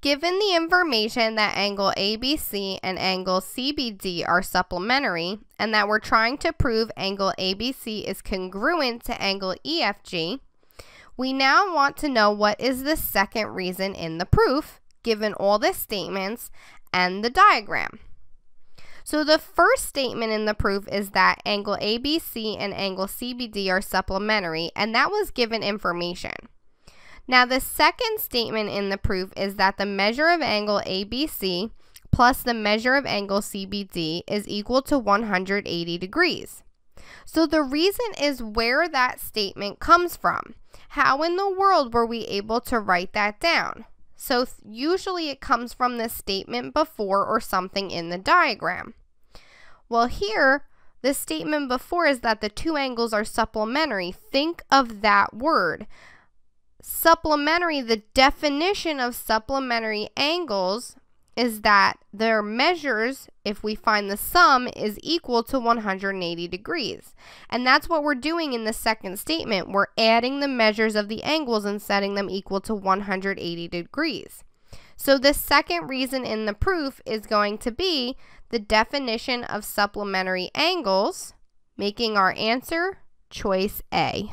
Given the information that angle ABC and angle CBD are supplementary and that we're trying to prove angle ABC is congruent to angle EFG, we now want to know what is the second reason in the proof, given all the statements and the diagram. So the first statement in the proof is that angle ABC and angle CBD are supplementary, and that was given information. Now the second statement in the proof is that the measure of angle ABC plus the measure of angle CBD is equal to 180 degrees. So the reason is where that statement comes from. How in the world were we able to write that down? So usually it comes from the statement before or something in the diagram. Well here, the statement before is that the two angles are supplementary. Think of that word supplementary, the definition of supplementary angles is that their measures, if we find the sum, is equal to 180 degrees. And that's what we're doing in the second statement. We're adding the measures of the angles and setting them equal to 180 degrees. So the second reason in the proof is going to be the definition of supplementary angles, making our answer choice A.